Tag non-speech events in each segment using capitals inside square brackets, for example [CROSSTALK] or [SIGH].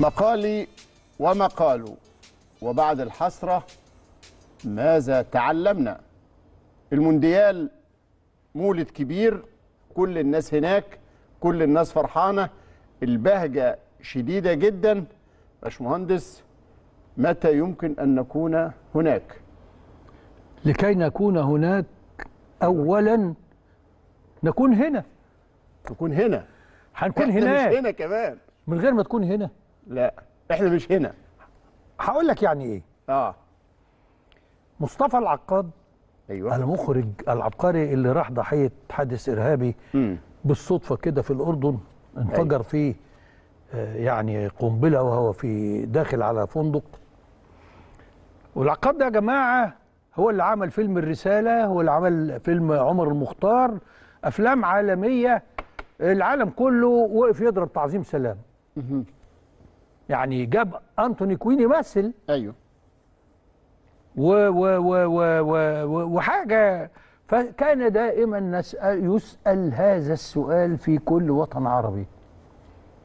مقالي قالوا وبعد الحسرة ماذا تعلمنا المونديال مولد كبير كل الناس هناك كل الناس فرحانة البهجة شديدة جدا باشمهندس متى يمكن أن نكون هناك لكي نكون هناك أولا نكون هنا نكون هنا هنكون هناك هنا كمان من غير ما تكون هنا لا احنا مش هنا هقول لك يعني ايه اه مصطفى العقاد ايوه المخرج العبقري اللي راح ضحيه حادث ارهابي م. بالصدفه كده في الاردن انفجر أيوة. فيه آه، يعني قنبله وهو في داخل على فندق والعقاد ده يا جماعه هو اللي عمل فيلم الرساله هو اللي عمل فيلم عمر المختار افلام عالميه العالم كله وقف يضرب تعظيم سلام يعني جاب أنتوني كوين يمثل أيوه و و و و و وحاجة فكان دائما نسأل يسأل هذا السؤال في كل وطن عربي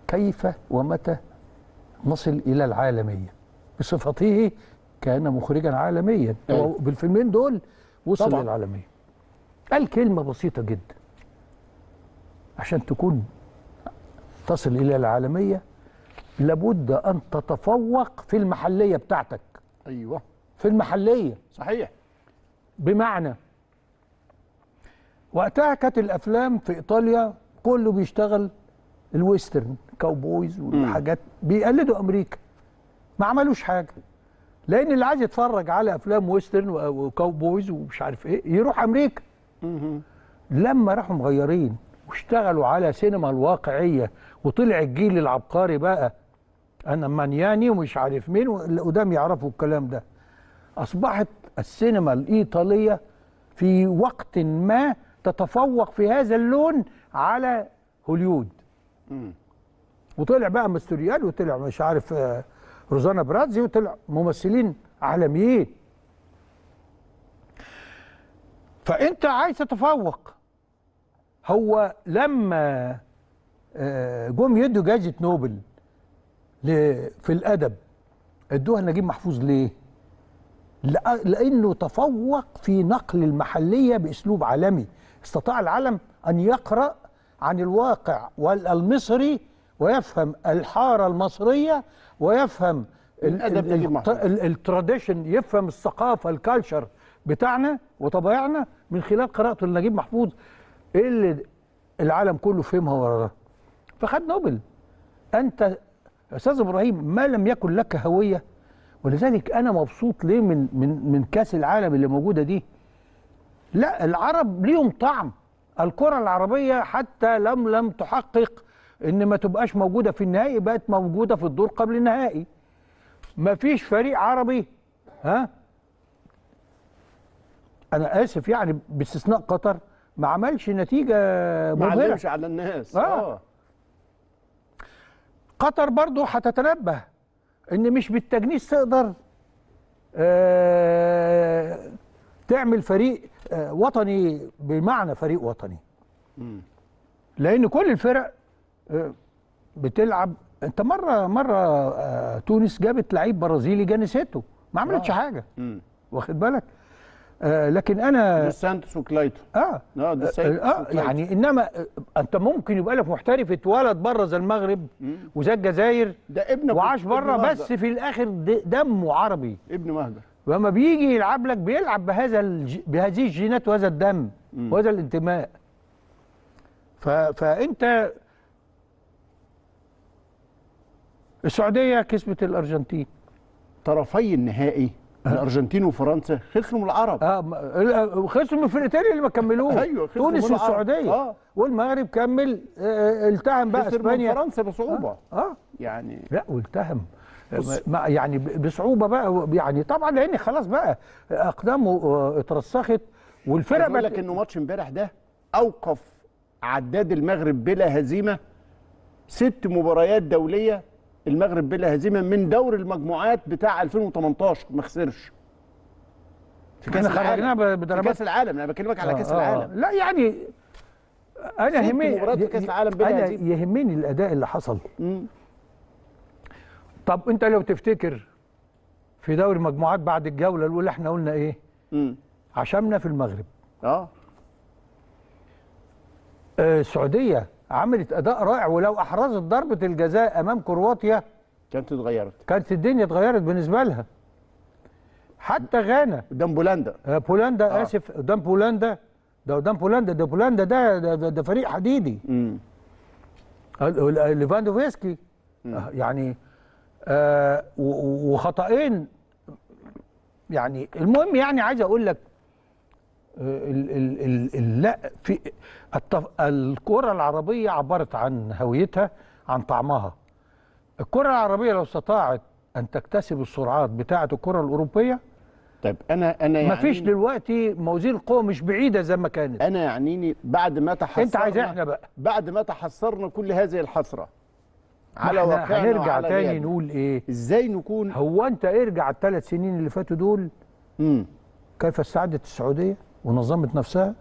كيف ومتى نصل إلى العالمية بصفته كان مخرجا عالميا أيوه. بالفيلمين دول وصل طبعا. للعالمية قال كلمة بسيطة جدا عشان تكون تصل إلى العالمية لابد أن تتفوق في المحلية بتاعتك أيوة في المحلية صحيح بمعنى وقتها كانت الأفلام في إيطاليا كله بيشتغل الويسترن كاوبويز والحاجات بيقلدوا أمريكا ما عملوش حاجة لأن اللي عايز يتفرج على أفلام ويسترن وكاوبويز ومش عارف إيه يروح أمريكا لما راحوا مغيرين واشتغلوا على سينما الواقعية وطلع الجيل العبقري بقى انا مانياني ومش عارف مين واللي قدام يعرفوا الكلام ده اصبحت السينما الايطاليه في وقت ما تتفوق في هذا اللون على هوليود وطلع بقى مستريال وطلع مش عارف آه، روزانا برادزي وطلع ممثلين عالميين فانت عايز تتفوق هو لما آه، جم يدوا جائزه نوبل في الادب ادوها لنجيب محفوظ ليه؟ لانه تفوق في نقل المحليه باسلوب عالمي استطاع العالم ان يقرا عن الواقع والمصري ويفهم الحاره المصريه ويفهم الادب التراديشن يفهم الثقافه الكالتشر بتاعنا وطبيعنا من خلال قراءته لنجيب محفوظ اللي العالم كله فهمها ورا ده فخد نوبل انت استاذ ابراهيم ما لم يكن لك هويه ولذلك انا مبسوط ليه من من من كاس العالم اللي موجوده دي لا العرب ليهم طعم الكره العربيه حتى لم لم تحقق ان ما تبقاش موجوده في النهائي بقت موجوده في الدور قبل النهائي ما فيش فريق عربي ها انا اسف يعني باستثناء قطر ما عملش نتيجه مبهره ما علمش على الناس اه, آه. قطر برضو هتتنبه ان مش بالتجنيس تقدر آه، تعمل فريق آه، وطني بمعنى فريق وطني لان كل الفرق آه، بتلعب انت مره مره تونس جابت لعيب برازيلي جنسته ما عملتش حاجه واخد بالك آه لكن انا سانتوس وكلايتو اه اه, آه يعني انما آه، انت ممكن يبقى لك محترف اتولد بره زي المغرب وزي الجزائر ده ابن وعاش بره بس في الاخر دمه عربي ابن مهجر لما بيجي يلعب لك بيلعب بهذا الج... بهذه الجينات وهذا الدم مم. وهذا الانتماء ف... فانت السعوديه كسبت الارجنتين طرفي النهائي آه. الارجنتين وفرنسا خسروا من العرب اه, آه، خسروا من الفرقتين اللي ما كملوش ايوه تونس والسعوديه آه. والمغرب كمل آه, آه، التهم بقى اسبانيا فرنسا بصعوبه آه. اه يعني لا والتهم ما يعني بصعوبه بقى يعني طبعا لان خلاص بقى اقدامه اترسخت والفرقه بقول لك انه ماتش امبارح ده اوقف عداد المغرب بلا هزيمه ست مباريات دوليه المغرب بلا هزيمه من دور المجموعات بتاع 2018 ما خسرش في كاس العالم بضربات كاس العالم انا بكلمك على آه كاس آه، آه. العالم آه لا يعني انا يهمني مباراه كاس العالم بلا هزيمه أنا يهمني الاداء اللي حصل مم. طب انت لو تفتكر في دوري المجموعات بعد الجوله الاولى احنا قلنا ايه مم. عشمنا في المغرب اه, آه، السعوديه عملت اداء رائع ولو احرزت ضربه الجزاء امام كرواتيا كانت اتغيرت كانت الدنيا اتغيرت بالنسبه لها حتى غانا قدام بولندا آه، بولندا آه. اسف قدام بولندا ده قدام بولندا ده بولندا ده ده, ده, ده فريق حديدي آه، ليفاندوفسكي آه يعني آه وخطأين يعني المهم يعني عايز اقول لك لا في الكره العربيه عبرت عن هويتها عن طعمها الكره العربيه لو استطاعت ان تكتسب السرعات بتاعه الكره الاوروبيه طيب انا انا يعني مفيش دلوقتي موازين القوى مش بعيده زي ما كانت انا يعنيني بعد ما تحصرنا انت عايز احنا بقى بعد ما تحصرنا كل هذه الحسره على واقعنا هنرجع وعلى تاني نقول ايه ازاي نكون هو انت ارجع الثلاث سنين اللي فاتوا دول امم كيف استعدت السعوديه ونظمت نفسها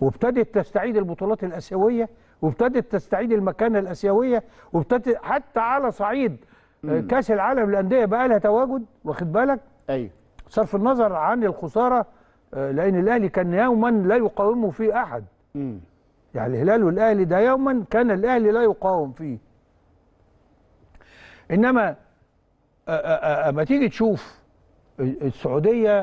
وابتدت تستعيد البطولات الاسيويه وابتدت تستعيد المكانه الاسيويه وابتدت حتى على صعيد آه، مم. كاس العالم للانديه بقى لها تواجد واخد بالك ايوه صرف النظر عن الخساره آه، لان الاهلي كان يوما لا يقاومه فيه احد مم. يعني الهلال والاهلي ده يوما كان الاهلي لا يقاوم فيه انما آه، اما تيجي تشوف السعوديه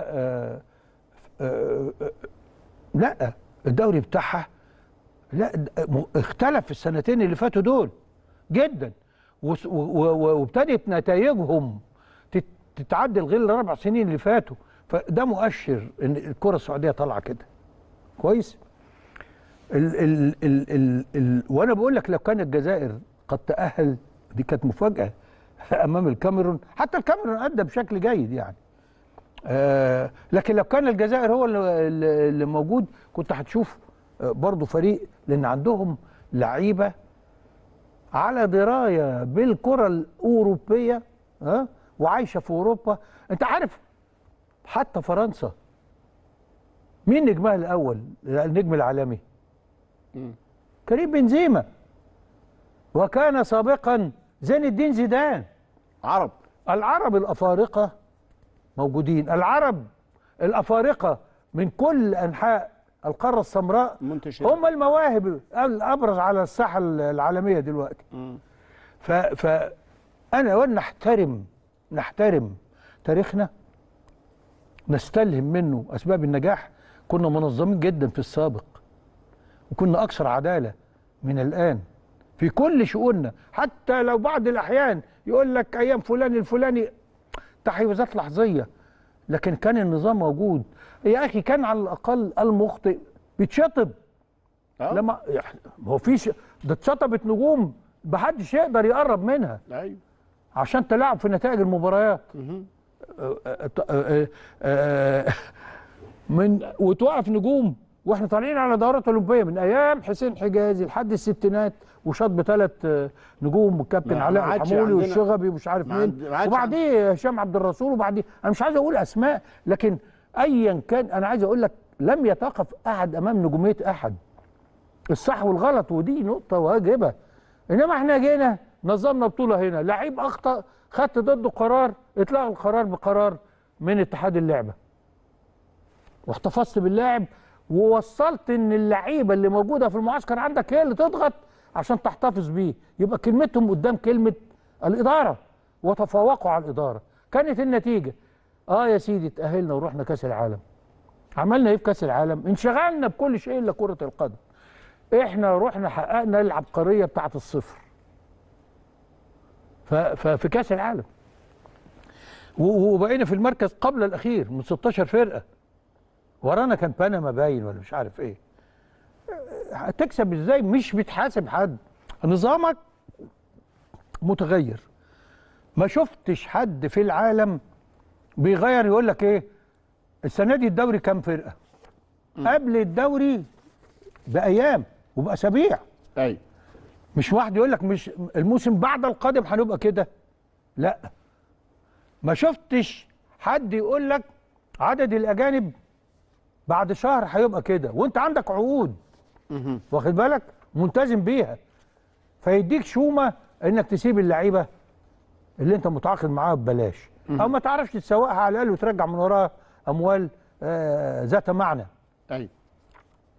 لا الدوري بتاعها لا اختلف في السنتين اللي فاتوا دول جدا وابتدت نتائجهم تتعدل غير الاربع سنين اللي فاتوا فده مؤشر ان الكره السعوديه طالعه كده كويس ال ال ال ال ال وانا بقول لك لو كانت الجزائر قد تاهل دي كانت مفاجاه [LAUGHS] امام الكاميرون حتى الكاميرون ادى بشكل جيد يعني آه، لكن لو كان الجزائر هو اللي موجود كنت هتشوف آه، برضه فريق لان عندهم لعيبه على درايه بالكره الاوروبيه ها آه، وعايشه في اوروبا انت عارف حتى فرنسا مين نجمها الاول النجم العالمي كريم بنزيما وكان سابقا زين الدين زيدان عرب العرب الافارقه موجودين العرب الأفارقة من كل أنحاء القارة السمراء منتشر. هم المواهب الأبرز على الساحة العالمية دلوقتي ف ف فأنا وأن نحترم نحترم تاريخنا نستلهم منه أسباب النجاح كنا منظمين جدا في السابق وكنا أكثر عدالة من الآن في كل شؤوننا حتى لو بعض الأحيان يقول لك أيام فلان الفلاني تحيزات لحظيه لكن كان النظام موجود يا اخي كان على الاقل المخطئ بيتشطب أه؟ لما ما هو فيش ده اتشطبت نجوم محدش يقدر يقرب منها ايوه عشان تلعب في نتائج المباريات من وتوقف نجوم واحنا طالعين على دورات اولمبيه من ايام حسين حجازي لحد الستينات وشاط بثلاث نجوم والكابتن علاء الحمولي والشغبي ومش عارف مين وبعديه هشام عبد الرسول وبعديه انا مش عايز اقول اسماء لكن ايا كان انا عايز اقول لك لم يتقف احد امام نجوميه احد الصح والغلط ودي نقطه واجبه انما احنا جينا نظمنا بطوله هنا لعيب اخطا خدت ضده قرار اتلغى القرار بقرار من اتحاد اللعبه واحتفظت باللاعب ووصلت ان اللعيبه اللي موجوده في المعسكر عندك هي اللي تضغط عشان تحتفظ بيه يبقى كلمتهم قدام كلمه الاداره وتفوقوا على الاداره كانت النتيجه اه يا سيدي تاهلنا ورحنا كاس العالم عملنا ايه في كاس العالم انشغلنا بكل شيء الا كره القدم احنا رحنا حققنا العبقريه بتاعه الصفر ففي كاس العالم وبقينا في المركز قبل الاخير من 16 فرقه ورانا كان بنما باين ولا مش عارف ايه هتكسب ازاي مش بتحاسب حد نظامك متغير ما شفتش حد في العالم بيغير يقول لك ايه السنه دي الدوري كام فرقه م. قبل الدوري بايام وباسابيع اي مش واحد يقول لك مش الموسم بعد القادم هنبقى كده لا ما شفتش حد يقول لك عدد الاجانب بعد شهر هيبقى كده وانت عندك عقود واخد بالك ملتزم بيها فيديك شومه انك تسيب اللعيبه اللي انت متعاقد معاها ببلاش او ما تعرفش تسوقها على الاقل وترجع من وراها اموال آه ذات معنى ايوه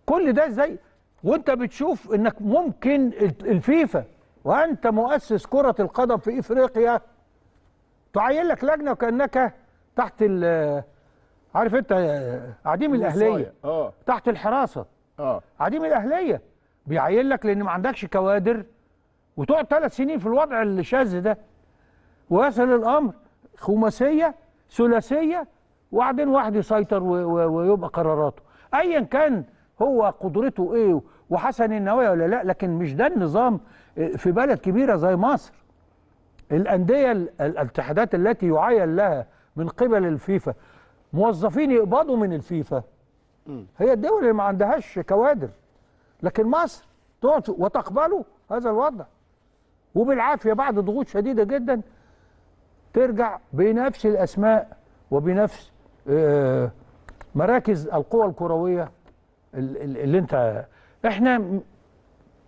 كل ده ازاي وانت بتشوف انك ممكن الفيفا وانت مؤسس كره القدم في افريقيا تعين لك لجنه وكانك تحت عارف انت عديم الاهليه اه تحت الحراسه اه عديم الاهليه بيعين لك لان ما عندكش كوادر وتقعد ثلاث سنين في الوضع الشاذ ده ويصل الامر خماسيه ثلاثيه وبعدين واحد يسيطر ويبقى قراراته ايا كان هو قدرته ايه وحسن النوايا ولا لا لكن مش ده النظام آه، في بلد كبيره زي مصر الانديه الاتحادات التي يعين لها من قبل الفيفا موظفين يقبضوا من الفيفا هي الدول اللي ما عندهاش كوادر لكن مصر تقعد وتقبله هذا الوضع وبالعافيه بعد ضغوط شديده جدا ترجع بنفس الاسماء وبنفس آه، مراكز القوى الكرويه اللي انت احنا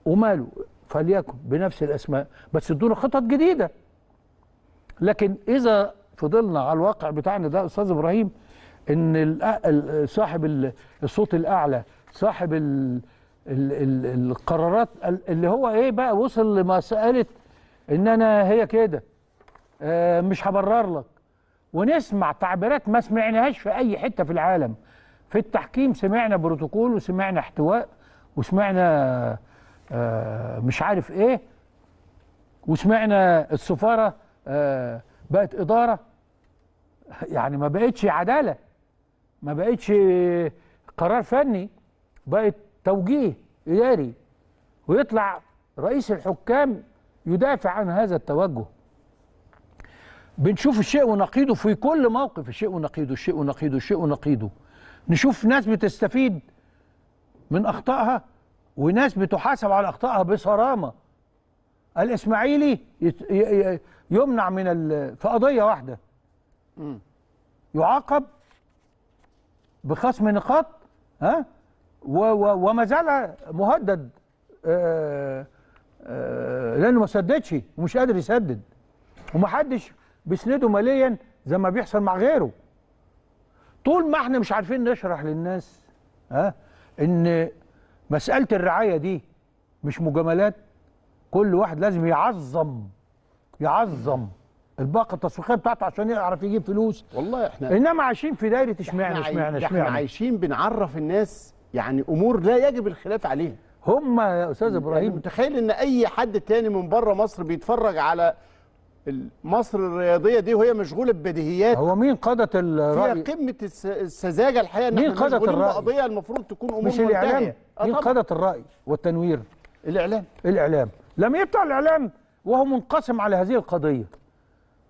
وماله فليكن بنفس الاسماء بس ادونا خطط جديده لكن اذا فضلنا على الواقع بتاعنا ده استاذ ابراهيم ان صاحب الصوت الاعلى صاحب القرارات اللي هو ايه بقى وصل لمساله ان انا هي كده آه، مش هبرر لك ونسمع تعبيرات ما سمعناهاش في اي حته في العالم في التحكيم سمعنا بروتوكول وسمعنا احتواء وسمعنا آه، مش عارف ايه وسمعنا السفاره آه، بقت اداره يعني ما بقتش عداله ما بقتش قرار فني بقت توجيه إداري ويطلع رئيس الحكام يدافع عن هذا التوجه بنشوف الشيء ونقيضه في كل موقف الشيء ونقيضه الشيء ونقيضه الشيء ونقيضه نشوف ناس بتستفيد من أخطائها وناس بتحاسب على أخطائها بصرامة الإسماعيلي يمنع من في قضية واحدة يعاقب بخصم نقاط ها وما زال مهدد آه، آه، لانه ما سددش ومش قادر يسدد ومحدش بيسنده ماليا زي ما بيحصل مع غيره طول ما احنا مش عارفين نشرح للناس ها ان مساله الرعايه دي مش مجاملات كل واحد لازم يعظم يعظم الباقه التسويقيه بتاعته عشان يعرف يجيب فلوس والله احنا انما عايشين في دايره اشمعنى اشمعنى اشمعنى احنا عايشين بنعرف الناس يعني امور لا يجب الخلاف عليها هم يا استاذ يعني ابراهيم يعني متخيل ان اي حد تاني من بره مصر بيتفرج على مصر الرياضيه دي وهي مشغوله ببديهيات هو مين قادت الراي فيها قمه السذاجه الحقيقه مين قادت الراي قضيه المفروض تكون امور مش الاعلام مين آه، قادت الراي والتنوير الاعلام الاعلام لم يبتع الاعلام وهو منقسم على هذه القضيه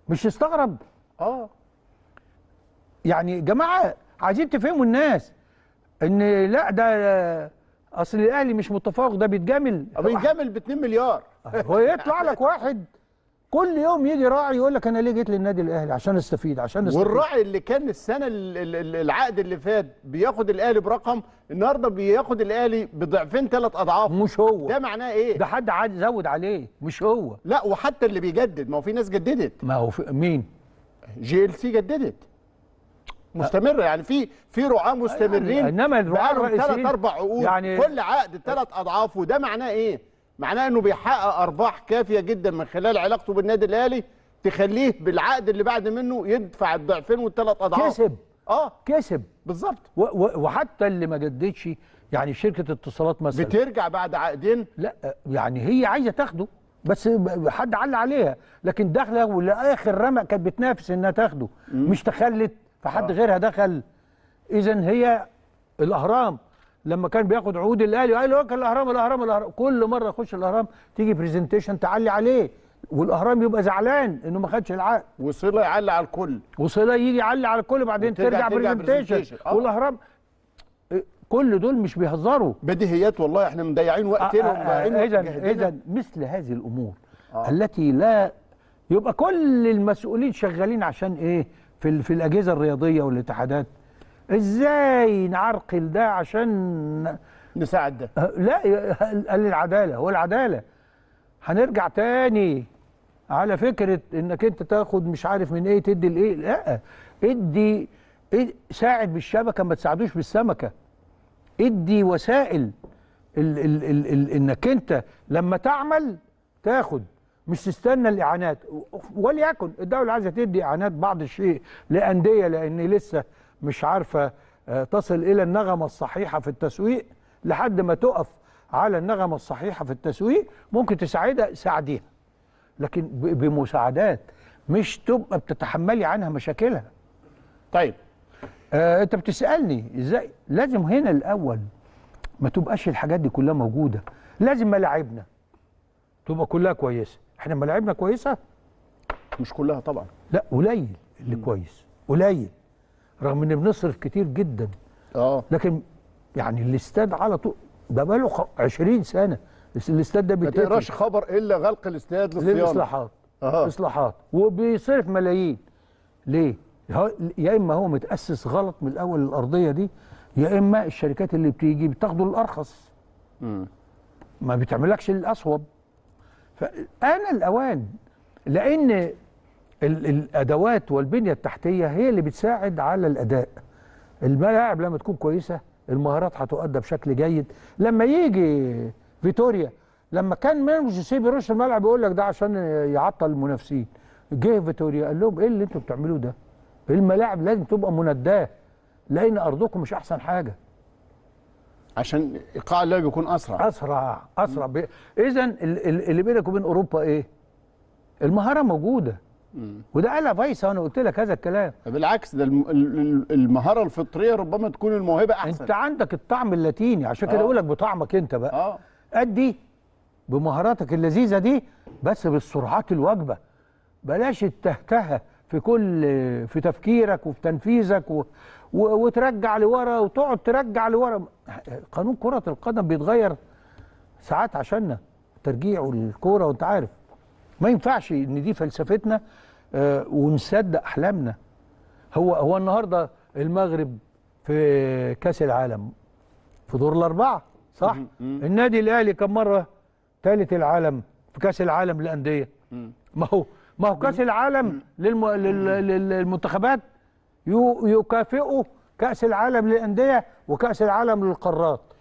مش يستغرب اه يعني جماعه عايزين تفهموا الناس ان لا ده اصل الاهلي مش متفوق ده بيتجامل آه، بيتجامل ب 2 مليار هو يطلع لك واحد كل يوم يجي راعي يقول لك انا ليه جيت للنادي الاهلي عشان استفيد عشان استفيد والراعي اللي كان السنه العقد اللي فات بياخد الاهلي برقم النهارده بياخد الاهلي بضعفين ثلاث اضعاف مش هو ده معناه ايه ده حد عاد زود عليه مش هو لا وحتى اللي بيجدد ما هو في ناس جددت ما هو في مين جي ال سي جددت مستمره يعني في في رعاه مستمرين يعني انما الرعاه الرئيسيين ثلاث اربع عقود يعني كل عقد ثلاث اضعاف وده معناه ايه معناه انه بيحقق ارباح كافيه جدا من خلال علاقته بالنادي الاهلي تخليه بالعقد اللي بعد منه يدفع الضعفين والثلاث اضعاف كسب اه كسب بالظبط وحتى اللي ما جددش يعني شركه اتصالات مثلا بترجع بعد عقدين لا يعني هي عايزه تاخده بس حد علق عليها لكن داخله ولاخر رمق كانت بتنافس انها تاخده مش تخلت فحد آه. غيرها دخل اذا هي الاهرام لما كان بياخد عقود الاهلي قال له كان الاهرام الاهرام الاهرام كل مره يخش الاهرام تيجي برزنتيشن تعلي عليه والاهرام يبقى زعلان انه ما خدش العقد وصله يعلي على الكل وصله يجي يعلي على الكل وبعدين ترجع, ترجع برزنتيشن آه. والاهرام إيه، كل دول مش بيهزروا بديهيات والله احنا مضيعين وقتنا آه، آه، اذا اذا مثل هذه الامور آه. التي لا يبقى كل المسؤولين شغالين عشان ايه في في الاجهزه الرياضيه والاتحادات ازاي نعرقل ده عشان نساعد ده لا قال العداله هو العداله هنرجع تاني على فكره انك انت تاخد مش عارف من ايه تدي لايه لا ادي ساعد بالشبكه ما تساعدوش بالسمكه ادي وسائل ال ال ال ال انك انت لما تعمل تاخد مش تستنى الاعانات وليكن الدوله عايزه تدي اعانات بعض الشيء لانديه لان لسه مش عارفه آه، تصل الى النغمه الصحيحه في التسويق لحد ما تقف على النغمه الصحيحه في التسويق ممكن تساعدها ساعديها لكن بمساعدات مش تبقى بتتحملي عنها مشاكلها طيب آه انت بتسالني ازاي لازم هنا الاول ما تبقاش الحاجات دي كلها موجوده لازم ملاعبنا تبقى كلها كويسه احنا ملاعبنا كويسه مش كلها طبعا لا قليل اللي م. كويس قليل رغم ان بنصرف كتير جدا اه لكن يعني الاستاد على طول ده بقاله 20 سنه الاستاد ده بيتقفل ما تقراش خبر الا غلق الاستاد للصيانه للاصلاحات آه. اصلاحات وبيصرف ملايين ليه؟ يا اما هو متاسس غلط من الاول الارضيه دي يا اما الشركات اللي بتيجي بتاخده الارخص امم ما بتعملكش الاصوب فانا الاوان لان الادوات والبنيه التحتيه هي اللي بتساعد على الاداء الملاعب لما تكون كويسه المهارات هتؤدى بشكل جيد لما يجي فيتوريا لما كان مانجو سيبي رش الملعب يقول لك ده عشان يعطل المنافسين جه فيتوريا قال لهم ايه اللي انتوا بتعملوه ده الملاعب لازم تبقى منداه لان ارضكم مش احسن حاجه عشان ايقاع اللعب يكون اسرع اسرع اسرع اذا اللي بينك وبين اوروبا ايه المهاره موجوده وده قالها فيصل انا قلت لك هذا الكلام بالعكس ده المهاره الفطريه ربما تكون الموهبه احسن انت عندك الطعم اللاتيني عشان كده آه. اقول لك بطعمك انت بقى اه ادي بمهاراتك اللذيذه دي بس بالسرعات الواجبه بلاش التهتهه في كل في تفكيرك وفي تنفيذك و... و... وترجع لورا وتقعد ترجع لورا قانون كره القدم بيتغير ساعات عشاننا ترجيع الكوره وانت عارف ما ينفعش ان دي فلسفتنا آه، ونصدق احلامنا هو هو النهارده المغرب في كاس العالم في دور الاربعه صح النادي الاهلي كم مره ثالث العالم في كاس العالم للانديه ما هو ما هو كاس العالم للم... للمنتخبات يكافئه كاس العالم للانديه وكاس العالم للقارات